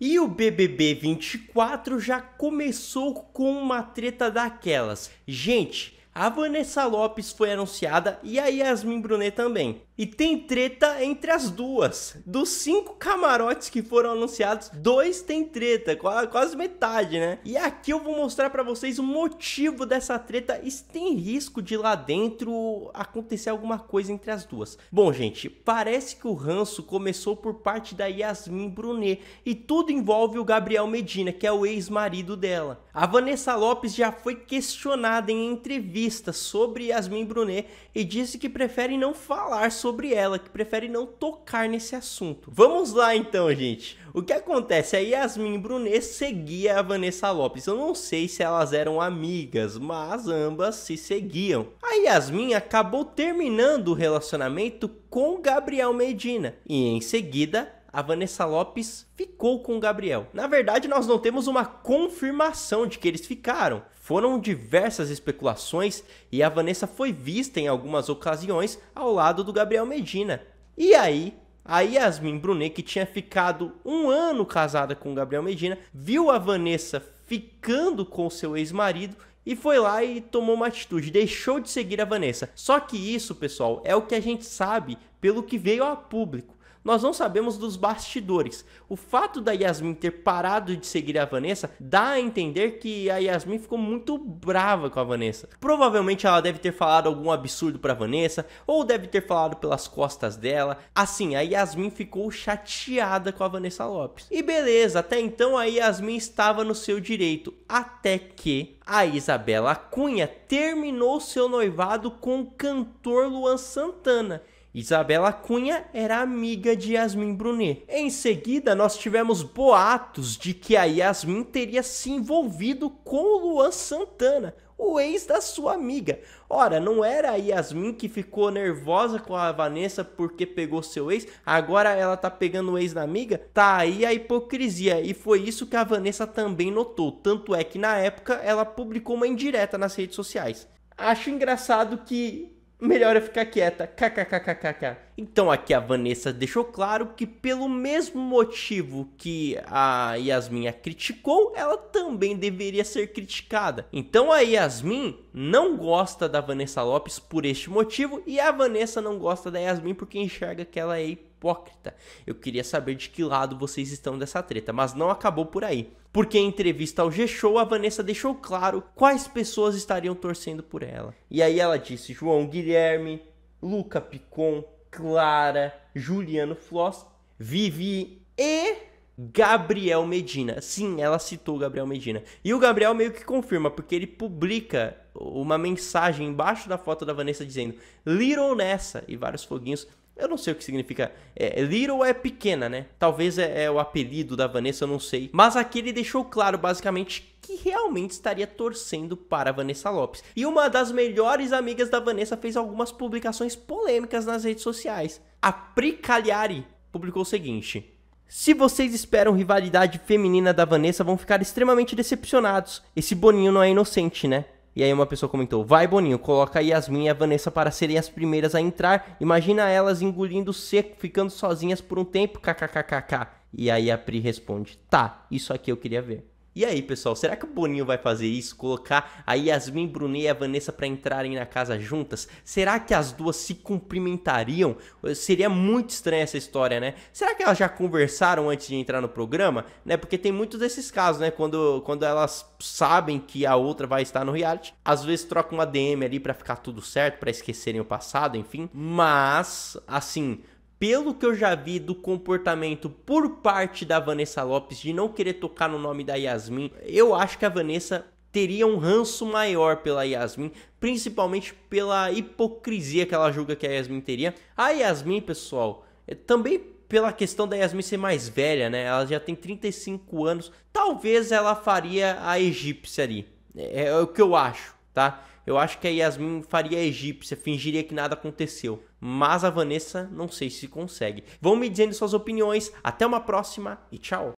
E o BBB 24 já começou com uma treta daquelas. Gente, a Vanessa Lopes foi anunciada e a Yasmin Brunet também. E tem treta entre as duas. Dos cinco camarotes que foram anunciados, dois tem treta, quase metade, né? E aqui eu vou mostrar para vocês o motivo dessa treta e se tem risco de lá dentro acontecer alguma coisa entre as duas. Bom, gente, parece que o ranço começou por parte da Yasmin Brunet e tudo envolve o Gabriel Medina, que é o ex-marido dela. A Vanessa Lopes já foi questionada em entrevista entrevista sobre Yasmin Brunet e disse que prefere não falar sobre ela, que prefere não tocar nesse assunto. Vamos lá então, gente. O que acontece? A Yasmin Brunet seguia a Vanessa Lopes. Eu não sei se elas eram amigas, mas ambas se seguiam. A Yasmin acabou terminando o relacionamento com Gabriel Medina e em seguida a Vanessa Lopes ficou com o Gabriel. Na verdade, nós não temos uma confirmação de que eles ficaram. Foram diversas especulações e a Vanessa foi vista em algumas ocasiões ao lado do Gabriel Medina. E aí, a Yasmin Brunet, que tinha ficado um ano casada com o Gabriel Medina, viu a Vanessa ficando com seu ex-marido e foi lá e tomou uma atitude, deixou de seguir a Vanessa. Só que isso, pessoal, é o que a gente sabe pelo que veio a público nós não sabemos dos bastidores. O fato da Yasmin ter parado de seguir a Vanessa dá a entender que a Yasmin ficou muito brava com a Vanessa. Provavelmente ela deve ter falado algum absurdo pra Vanessa, ou deve ter falado pelas costas dela. Assim, a Yasmin ficou chateada com a Vanessa Lopes. E beleza, até então a Yasmin estava no seu direito, até que a Isabela Cunha terminou seu noivado com o cantor Luan Santana. Isabela Cunha era amiga de Yasmin Brunet. Em seguida, nós tivemos boatos de que a Yasmin teria se envolvido com o Luan Santana, o ex da sua amiga. Ora, não era a Yasmin que ficou nervosa com a Vanessa porque pegou seu ex, agora ela tá pegando o ex da amiga? Tá aí a hipocrisia, e foi isso que a Vanessa também notou. Tanto é que na época ela publicou uma indireta nas redes sociais. Acho engraçado que melhor é ficar quieta. KKKKKK. Então aqui a Vanessa deixou claro que pelo mesmo motivo que a Yasmin a criticou, ela também deveria ser criticada. Então a Yasmin não gosta da Vanessa Lopes por este motivo e a Vanessa não gosta da Yasmin porque enxerga que ela é hipócrita. Eu queria saber de que lado vocês estão dessa treta, mas não acabou por aí. Porque em entrevista ao G-Show, a Vanessa deixou claro quais pessoas estariam torcendo por ela. E aí ela disse João Guilherme, Luca Picon, Clara, Juliano Floss, Vivi e Gabriel Medina. Sim, ela citou Gabriel Medina. E o Gabriel meio que confirma, porque ele publica uma mensagem embaixo da foto da Vanessa dizendo Little Nessa e vários foguinhos eu não sei o que significa. É, é little é pequena, né? Talvez é, é, o apelido da Vanessa, eu não sei. Mas aqui ele deixou claro, basicamente, que realmente estaria torcendo para a Vanessa Lopes. E uma das melhores amigas da Vanessa fez algumas publicações polêmicas nas redes sociais. A Pri Cagliari publicou o seguinte. Se vocês esperam rivalidade feminina da Vanessa, vão ficar extremamente decepcionados. Esse Boninho não é inocente, né? E aí uma pessoa comentou: Vai, Boninho, coloca a Yasmin e a Vanessa para serem as primeiras a entrar. Imagina elas engolindo seco, ficando sozinhas por um tempo, kkkk. E aí a Pri responde: Tá, isso aqui eu queria ver. E aí, pessoal, será que o Boninho vai fazer isso? Colocar a Yasmin Brunet e a Vanessa para entrarem na casa juntas? Será que as duas se cumprimentariam? Seria muito estranha essa história, né? Será que elas já conversaram antes de entrar no programa? Né? Porque tem muitos desses casos, né? Quando, quando elas sabem que a outra vai estar no reality, às vezes trocam uma DM ali para ficar tudo certo, para esquecerem o passado, enfim. Mas, assim, pelo que eu já vi do comportamento por parte da Vanessa Lopes de não querer tocar no nome da Yasmin, eu acho que a Vanessa teria um ranço maior pela Yasmin, principalmente pela hipocrisia que ela julga que a Yasmin teria. A Yasmin, pessoal, é também pela questão da Yasmin ser mais velha, né? Ela já tem 35 anos. Talvez ela faria a egípcia ali. É, é o que eu acho, tá? eu acho que a Yasmin faria a egípcia, fingiria que nada aconteceu. Mas a Vanessa, não sei se consegue. Vão me dizendo suas opiniões. Até uma próxima e tchau!